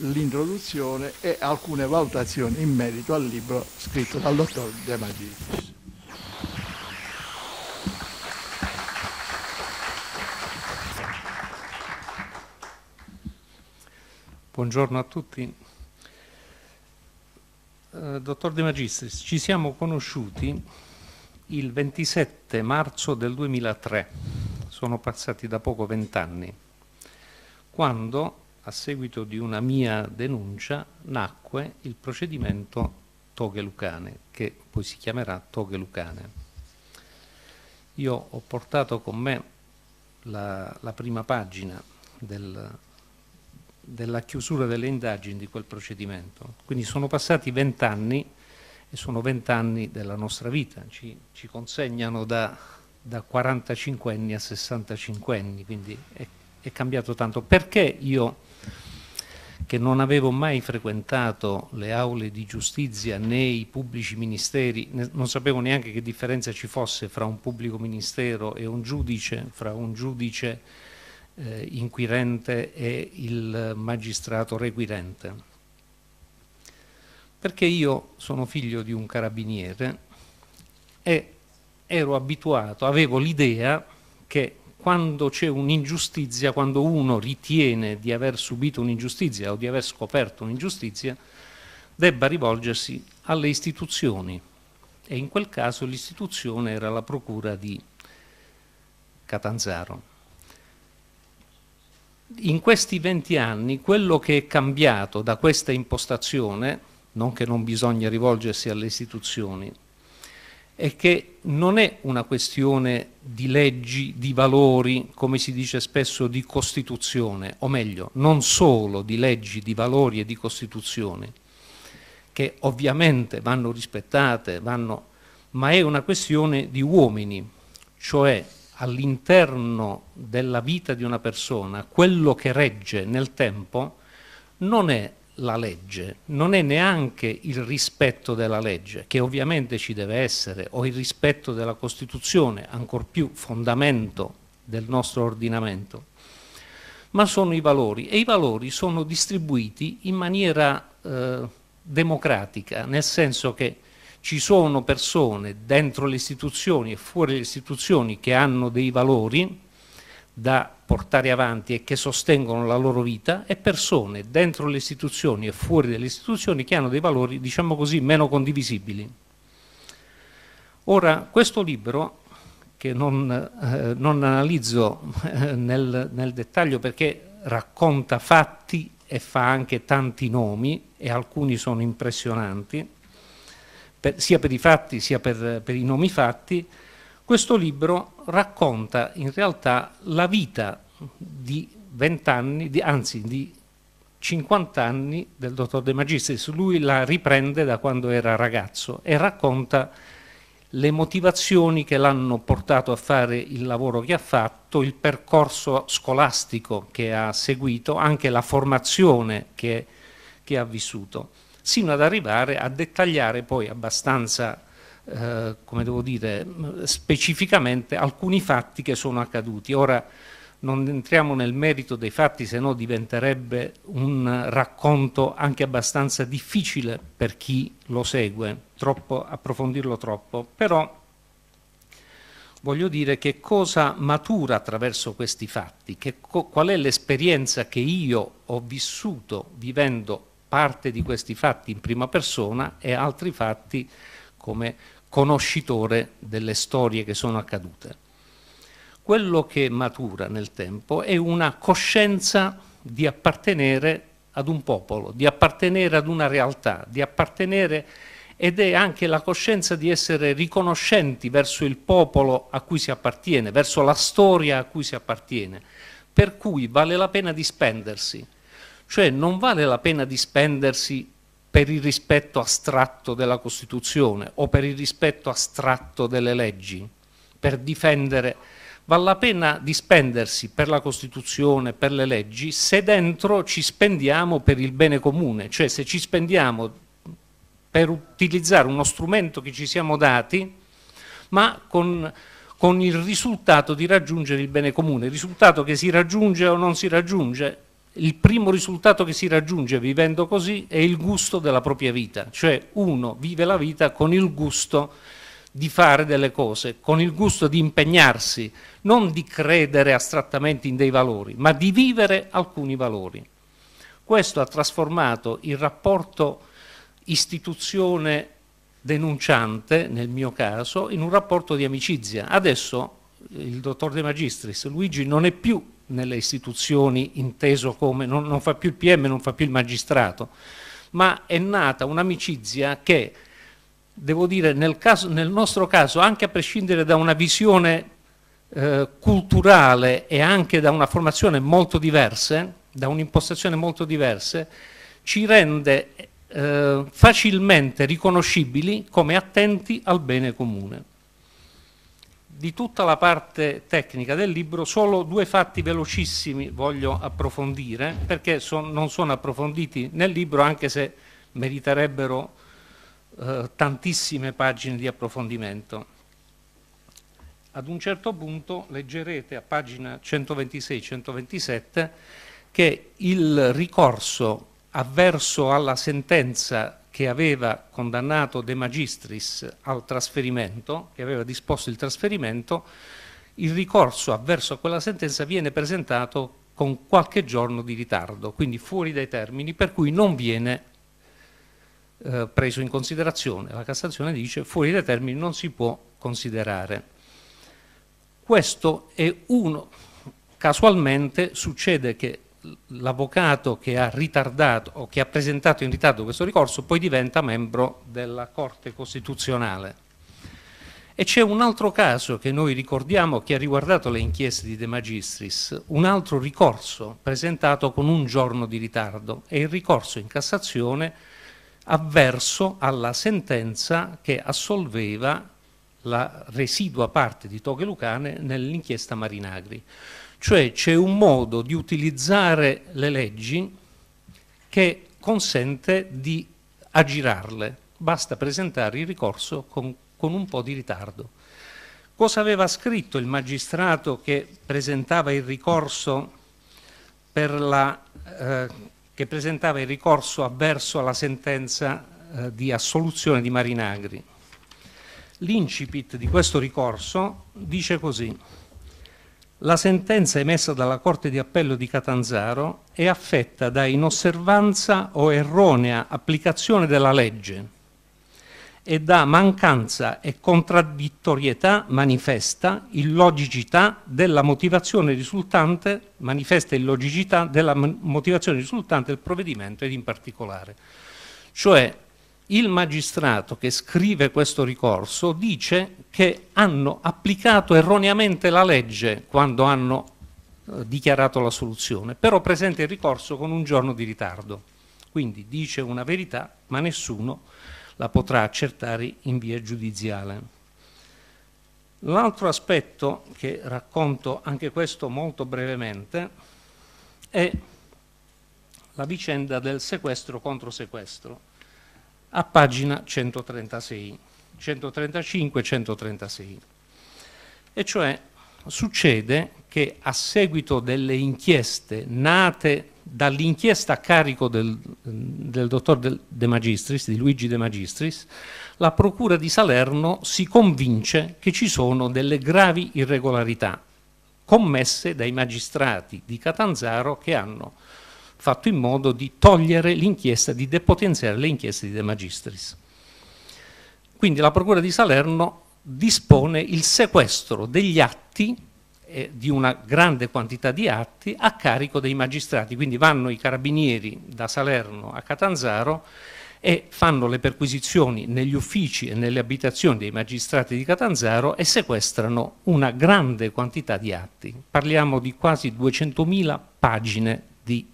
l'introduzione e alcune valutazioni in merito al libro scritto dal dottor De Magistris. Buongiorno a tutti. Eh, dottor De Magistris, ci siamo conosciuti il 27 marzo del 2003, sono passati da poco vent'anni, quando a seguito di una mia denuncia, nacque il procedimento Toghe Lucane, che poi si chiamerà Toghe Lucane. Io ho portato con me la, la prima pagina del, della chiusura delle indagini di quel procedimento. Quindi sono passati vent'anni e sono vent'anni della nostra vita, ci, ci consegnano da, da 45 anni a 65 anni, quindi è, è cambiato tanto. Perché io che non avevo mai frequentato le aule di giustizia né i pubblici ministeri, né, non sapevo neanche che differenza ci fosse fra un pubblico ministero e un giudice, fra un giudice eh, inquirente e il magistrato requirente. Perché io sono figlio di un carabiniere e ero abituato, avevo l'idea che quando c'è un'ingiustizia, quando uno ritiene di aver subito un'ingiustizia o di aver scoperto un'ingiustizia, debba rivolgersi alle istituzioni. E in quel caso l'istituzione era la procura di Catanzaro. In questi venti anni quello che è cambiato da questa impostazione, non che non bisogna rivolgersi alle istituzioni, è che non è una questione di leggi, di valori, come si dice spesso, di Costituzione, o meglio, non solo di leggi, di valori e di Costituzione, che ovviamente vanno rispettate, vanno, ma è una questione di uomini, cioè all'interno della vita di una persona quello che regge nel tempo non è la legge, non è neanche il rispetto della legge, che ovviamente ci deve essere, o il rispetto della Costituzione, ancor più fondamento del nostro ordinamento, ma sono i valori e i valori sono distribuiti in maniera eh, democratica, nel senso che ci sono persone dentro le istituzioni e fuori le istituzioni che hanno dei valori da portare avanti e che sostengono la loro vita e persone dentro le istituzioni e fuori dalle istituzioni che hanno dei valori, diciamo così, meno condivisibili. Ora, questo libro, che non, eh, non analizzo eh, nel, nel dettaglio perché racconta fatti e fa anche tanti nomi e alcuni sono impressionanti, per, sia per i fatti sia per, per i nomi fatti, questo libro racconta in realtà la vita di 20 anni, di, anzi di 50 anni del dottor De Magistris, lui la riprende da quando era ragazzo e racconta le motivazioni che l'hanno portato a fare il lavoro che ha fatto, il percorso scolastico che ha seguito, anche la formazione che, che ha vissuto, sino ad arrivare a dettagliare poi abbastanza eh, come devo dire, specificamente alcuni fatti che sono accaduti. Ora non entriamo nel merito dei fatti, se no diventerebbe un racconto anche abbastanza difficile per chi lo segue, troppo, approfondirlo troppo, però voglio dire che cosa matura attraverso questi fatti, qual è l'esperienza che io ho vissuto vivendo parte di questi fatti in prima persona e altri fatti come conoscitore delle storie che sono accadute. Quello che matura nel tempo è una coscienza di appartenere ad un popolo, di appartenere ad una realtà, di appartenere ed è anche la coscienza di essere riconoscenti verso il popolo a cui si appartiene, verso la storia a cui si appartiene, per cui vale la pena di spendersi. Cioè non vale la pena di spendersi per il rispetto astratto della Costituzione o per il rispetto astratto delle leggi, per difendere, vale la pena di spendersi per la Costituzione, per le leggi, se dentro ci spendiamo per il bene comune, cioè se ci spendiamo per utilizzare uno strumento che ci siamo dati, ma con, con il risultato di raggiungere il bene comune, il risultato che si raggiunge o non si raggiunge il primo risultato che si raggiunge vivendo così è il gusto della propria vita, cioè uno vive la vita con il gusto di fare delle cose, con il gusto di impegnarsi, non di credere astrattamente in dei valori, ma di vivere alcuni valori. Questo ha trasformato il rapporto istituzione denunciante, nel mio caso, in un rapporto di amicizia. Adesso il dottor De Magistris, Luigi, non è più nelle istituzioni inteso come, non, non fa più il PM, non fa più il magistrato, ma è nata un'amicizia che, devo dire, nel, caso, nel, nostro caso, anche a prescindere da una visione eh, culturale e anche da una formazione molto diversa, da un'impostazione molto diversa, ci rende eh, facilmente riconoscibili come attenti al bene comune di tutta la parte tecnica del libro, solo due fatti velocissimi voglio approfondire, perché son, non sono approfonditi nel libro, anche se meriterebbero eh, tantissime pagine di approfondimento. Ad un certo punto leggerete a pagina 126-127 che il ricorso avverso alla sentenza che aveva condannato De Magistris al trasferimento, che aveva disposto il trasferimento, il ricorso avverso a quella sentenza viene presentato con qualche giorno di ritardo, quindi fuori dai termini, per cui non viene eh, preso in considerazione. La Cassazione dice fuori dai termini non si può considerare. Questo è uno, casualmente succede che l'avvocato che ha ritardato o che ha presentato in ritardo questo ricorso poi diventa membro della Corte Costituzionale. E c'è un altro caso che noi ricordiamo che ha riguardato le inchieste di De Magistris, un altro ricorso presentato con un giorno di ritardo, è il ricorso in Cassazione avverso alla sentenza che assolveva la residua parte di Toghe Lucane nell'inchiesta Marinagri. Cioè c'è un modo di utilizzare le leggi che consente di aggirarle, basta presentare il ricorso con, con un po' di ritardo. Cosa aveva scritto il magistrato che presentava il ricorso, la, eh, presentava il ricorso avverso alla sentenza eh, di assoluzione di Marinagri? L'incipit di questo ricorso dice così. La sentenza emessa dalla Corte di Appello di Catanzaro è affetta da inosservanza o erronea applicazione della legge e da mancanza e contraddittorietà manifesta illogicità della motivazione risultante, manifesta illogicità della motivazione risultante del provvedimento ed in particolare. Cioè il magistrato che scrive questo ricorso dice che hanno applicato erroneamente la legge quando hanno eh, dichiarato la soluzione, però presenta il ricorso con un giorno di ritardo. Quindi dice una verità, ma nessuno la potrà accertare in via giudiziale. L'altro aspetto, che racconto anche questo molto brevemente, è la vicenda del sequestro contro sequestro a pagina 136, 135 136. E cioè succede che a seguito delle inchieste nate dall'inchiesta a carico del, del dottor De Magistris, di Luigi De Magistris, la Procura di Salerno si convince che ci sono delle gravi irregolarità commesse dai magistrati di Catanzaro che hanno fatto in modo di togliere l'inchiesta, di depotenziare le inchieste di De Magistris. Quindi la Procura di Salerno dispone il sequestro degli atti, eh, di una grande quantità di atti, a carico dei magistrati. Quindi vanno i carabinieri da Salerno a Catanzaro e fanno le perquisizioni negli uffici e nelle abitazioni dei magistrati di Catanzaro e sequestrano una grande quantità di atti. Parliamo di quasi 200.000 pagine di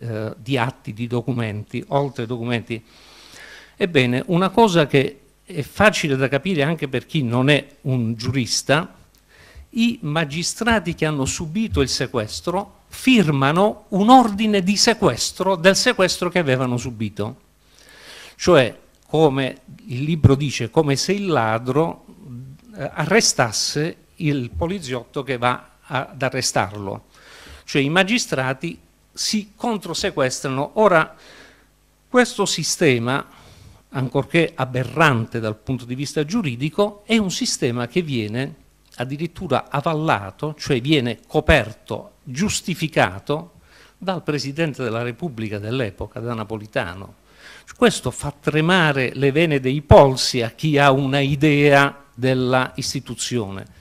eh, di atti, di documenti, oltre ai documenti. Ebbene, una cosa che è facile da capire anche per chi non è un giurista, i magistrati che hanno subito il sequestro firmano un ordine di sequestro del sequestro che avevano subito. Cioè, come il libro dice, come se il ladro eh, arrestasse il poliziotto che va ad arrestarlo. Cioè i magistrati si controsequestrano. Ora, questo sistema, ancorché aberrante dal punto di vista giuridico, è un sistema che viene addirittura avallato, cioè viene coperto, giustificato dal Presidente della Repubblica dell'epoca, da Napolitano. Questo fa tremare le vene dei polsi a chi ha una idea della istituzione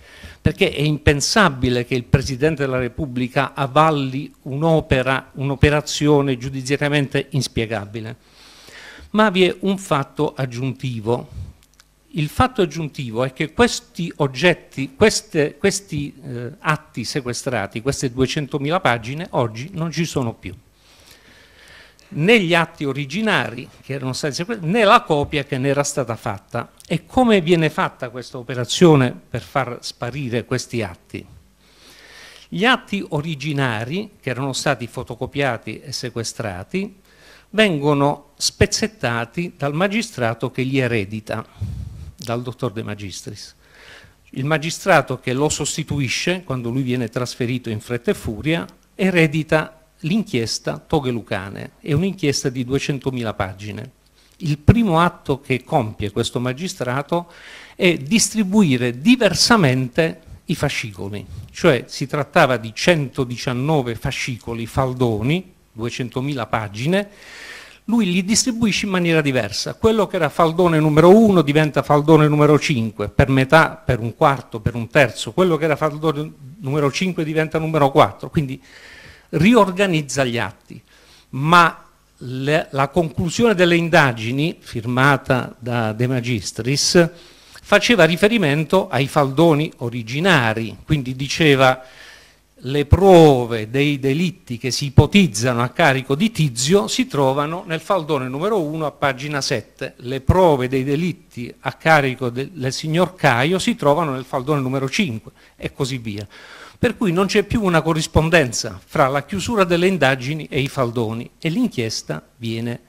perché è impensabile che il Presidente della Repubblica avalli un'opera, un'operazione giudiziariamente inspiegabile. Ma vi è un fatto aggiuntivo. Il fatto aggiuntivo è che questi oggetti, queste, questi eh, atti sequestrati, queste 200.000 pagine, oggi non ci sono più negli atti originari che erano stati sequestrati, né la copia che ne era stata fatta. E come viene fatta questa operazione per far sparire questi atti? Gli atti originari che erano stati fotocopiati e sequestrati vengono spezzettati dal magistrato che li eredita, dal dottor De Magistris. Il magistrato che lo sostituisce, quando lui viene trasferito in fretta e furia, eredita l'inchiesta Toghe Lucane, è un'inchiesta di 200.000 pagine. Il primo atto che compie questo magistrato è distribuire diversamente i fascicoli, cioè si trattava di 119 fascicoli faldoni, 200.000 pagine, lui li distribuisce in maniera diversa. Quello che era faldone numero 1 diventa faldone numero 5, per metà, per un quarto, per un terzo. Quello che era faldone numero 5 diventa numero 4. Quindi riorganizza gli atti, ma le, la conclusione delle indagini, firmata da De Magistris, faceva riferimento ai faldoni originari, quindi diceva le prove dei delitti che si ipotizzano a carico di Tizio si trovano nel faldone numero 1 a pagina 7, le prove dei delitti a carico del signor Caio si trovano nel faldone numero 5 e così via per cui non c'è più una corrispondenza fra la chiusura delle indagini e i faldoni e l'inchiesta viene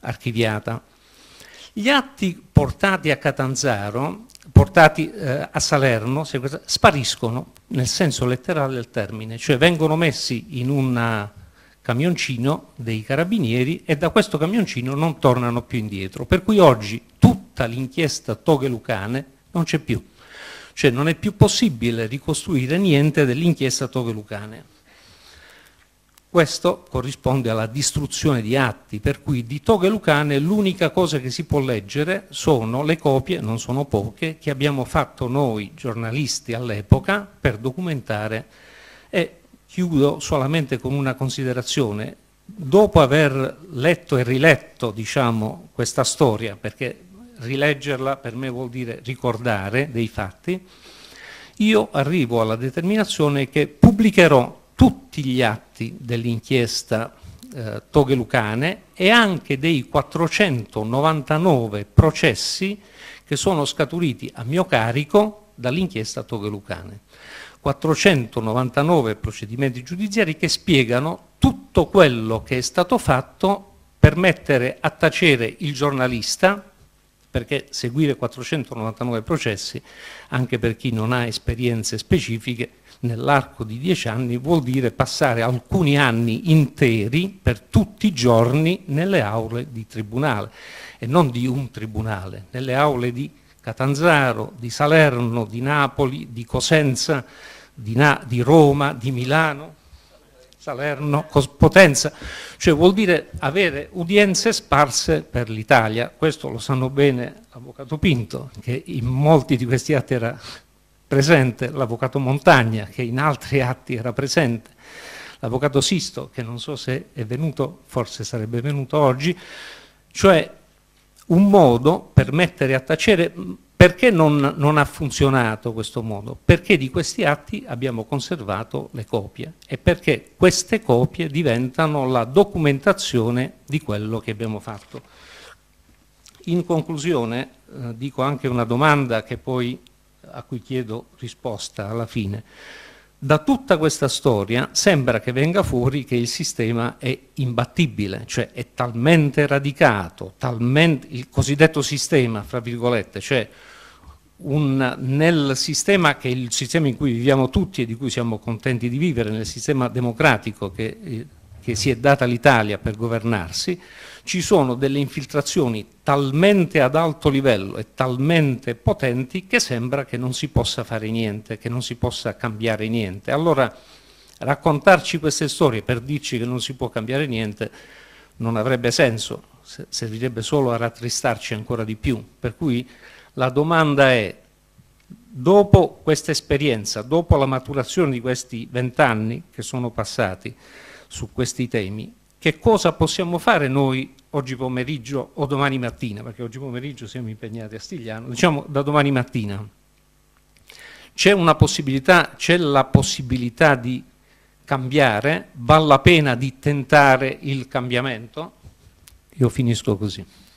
archiviata. Gli atti portati a Catanzaro, portati eh, a Salerno, spariscono nel senso letterale del termine, cioè vengono messi in un eh, camioncino dei carabinieri e da questo camioncino non tornano più indietro. Per cui oggi tutta l'inchiesta Toghe Lucane non c'è più. Cioè non è più possibile ricostruire niente dell'inchiesta Torre-Lucane. Questo corrisponde alla distruzione di atti, per cui di Toghe lucane l'unica cosa che si può leggere sono le copie, non sono poche, che abbiamo fatto noi giornalisti all'epoca per documentare e chiudo solamente con una considerazione. Dopo aver letto e riletto diciamo, questa storia, perché rileggerla per me vuol dire ricordare dei fatti, io arrivo alla determinazione che pubblicherò tutti gli atti dell'inchiesta eh, Lucane e anche dei 499 processi che sono scaturiti a mio carico dall'inchiesta Toghe Lucane. 499 procedimenti giudiziari che spiegano tutto quello che è stato fatto per mettere a tacere il giornalista perché seguire 499 processi, anche per chi non ha esperienze specifiche, nell'arco di dieci anni vuol dire passare alcuni anni interi per tutti i giorni nelle aule di tribunale e non di un tribunale, nelle aule di Catanzaro, di Salerno, di Napoli, di Cosenza, di, Na di Roma, di Milano, Salerno, Potenza, cioè vuol dire avere udienze sparse per l'Italia, questo lo sanno bene l'avvocato Pinto, che in molti di questi atti era presente, l'avvocato Montagna, che in altri atti era presente, l'avvocato Sisto, che non so se è venuto, forse sarebbe venuto oggi, cioè un modo per mettere a tacere perché non, non, ha funzionato questo modo? Perché di questi atti abbiamo conservato le copie e perché queste copie diventano la documentazione di quello che abbiamo fatto. In conclusione eh, dico anche una domanda che poi, a cui chiedo risposta alla fine. Da tutta questa storia sembra che venga fuori che il sistema è imbattibile, cioè è talmente radicato, talmente, il cosiddetto sistema, fra virgolette, cioè un, nel sistema che è il sistema in cui viviamo tutti e di cui siamo contenti di vivere, nel sistema democratico che, eh, che si è data l'Italia per governarsi, ci sono delle infiltrazioni talmente ad alto livello e talmente potenti che sembra che non si possa fare niente, che non si possa cambiare niente. Allora raccontarci queste storie per dirci che non si può cambiare niente non avrebbe senso, servirebbe solo a rattristarci ancora di più. Per cui la domanda è, dopo questa esperienza, dopo la maturazione di questi vent'anni che sono passati su questi temi, che cosa possiamo fare noi oggi pomeriggio o domani mattina, perché oggi pomeriggio siamo impegnati a Stigliano, diciamo da domani mattina. C'è una possibilità, c'è la possibilità di cambiare, vale la pena di tentare il cambiamento? Io finisco così.